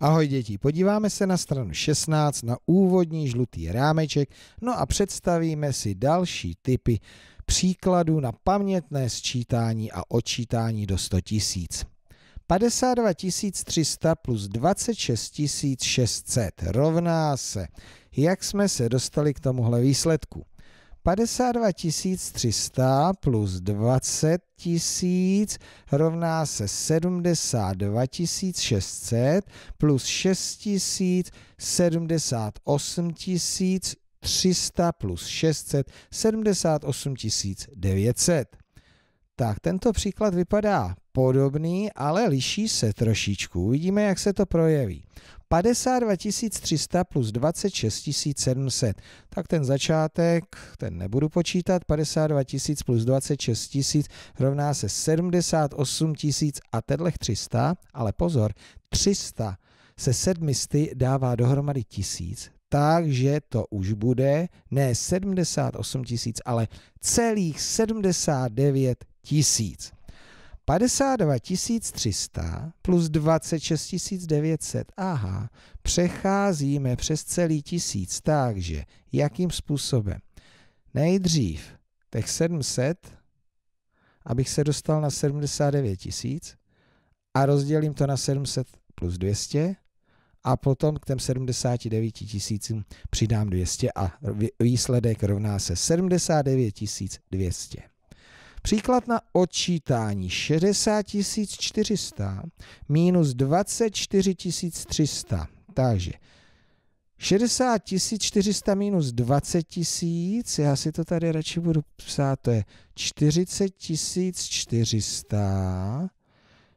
Ahoj děti, podíváme se na stranu 16 na úvodní žlutý rámeček, no a představíme si další typy příkladů na pamětné sčítání a odčítání do 100 tisíc. 52 300 plus 26 600 rovná se. Jak jsme se dostali k tomuhle výsledku? 52 300 plus 20 000 rovná se 72 600 plus 6 000 78 300 plus 600 78 900. Tak tento příklad vypadá podobný, ale liší se trošičku. Uvidíme, jak se to projeví. 52 300 plus 26 700. Tak ten začátek, ten nebudu počítat, 52 000 plus 26 000 rovná se 78 000 a tenhlech 300, ale pozor, 300 se sedmisty dává dohromady tisíc, takže to už bude ne 78 000, ale celých 79 000. 52 300 plus 26 900, aha, přecházíme přes celý tisíc, takže jakým způsobem? Nejdřív těch 700, abych se dostal na 79 tisíc a rozdělím to na 700 plus 200 a potom k těm 79 tisícům přidám 200 a výsledek rovná se 79 200. Příklad na odčítání 60 400 minus 24 300. Takže 60 400 minus 20 000, já si to tady radši budu psát, to je 40 400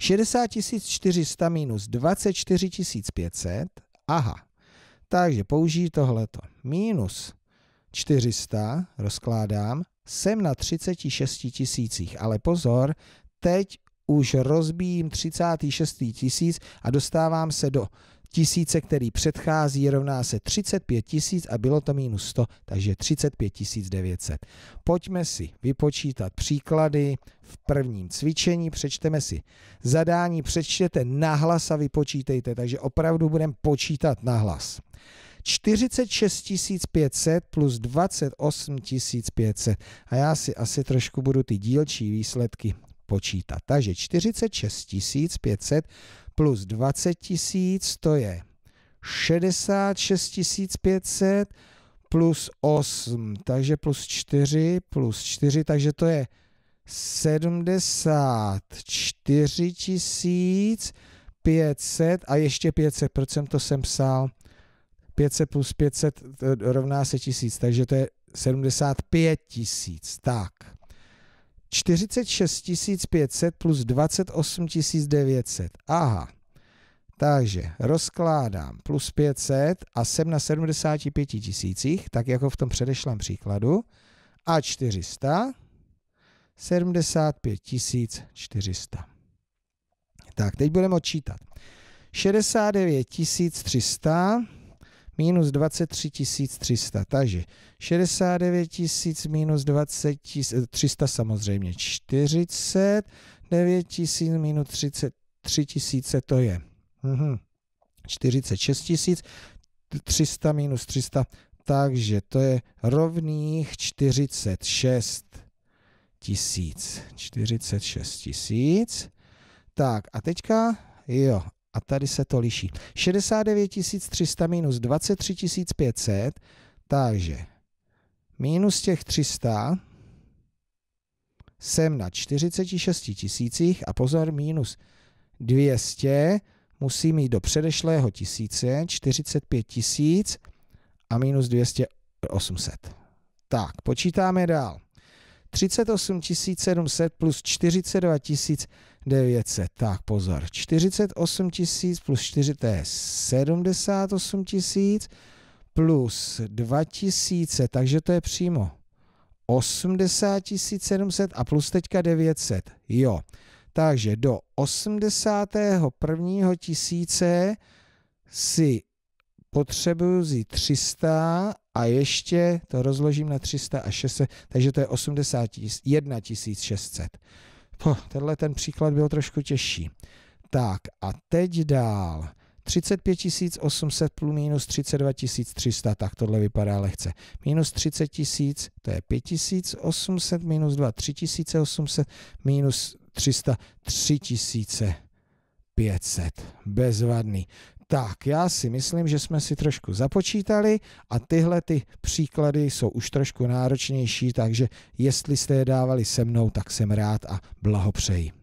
60 400 minus 24 500, aha, takže použij tohleto. Minus 400 rozkládám, jsem na 36 tisících, ale pozor, teď už rozbíjím 36 tisíc a dostávám se do tisíce, který předchází, rovná se 35 tisíc a bylo to minus 100, takže 35 900. Pojďme si vypočítat příklady v prvním cvičení, přečteme si zadání, přečtěte nahlas a vypočítejte, takže opravdu budeme počítat nahlas. 46 500 plus 28 500 a já si asi trošku budu ty dílčí výsledky počítat. Takže 46 500 plus 20 tisíc, to je 66 500 plus 8, takže plus 4, plus 4, takže to je 74 500 a ještě 500, proč jsem to sem psal? 500 plus 500 eh, rovná se 1000, takže to je 75 000. tak. 46 500 plus 28 900. Aha. Takže rozkládám plus 500 a jsem na 75 tisících, tak jako v tom předešlém příkladu. A 400, 75 400. Tak, teď budeme odčítat. 69 300 minus 23 300, takže 69 000 minus 20 000, 300 samozřejmě 40, 9 tisíc minus 33 000 eh, to je mm-hmm, 46 tisíc, 300 minus 300, takže to je rovných 46 tisíc. 46 tisíc. Tak a teďka, jo, a tady se to liší. 69 300 minus 23 500, takže minus těch 300 jsem na 46 tisících a pozor, minus 200 musím jít do předešlého tisíce, 45 tisíc a minus 200 800. Tak, počítáme dál. 38 700 plus 42 900. Tak pozor, 48 000 plus 4, to je 78 000 plus 000, takže to je přímo 80 700 a plus teďka 900. Jo, takže do 81. tisíce si potřebuju vzít 300 a ještě to rozložím na 300 a 600, takže to je 81 600. Po, tenhle ten příklad byl trošku těžší. Tak a teď dál. 35 800 plus minus 32 300, tak tohle vypadá lehce. Minus 30 000, to je 5 800, minus 2 3 800, minus 300 3 500. Bezvadný. Tak, já si myslím, že jsme si trošku započítali a tyhle ty příklady jsou už trošku náročnější, takže jestli jste je dávali se mnou, tak jsem rád a blahopřeji.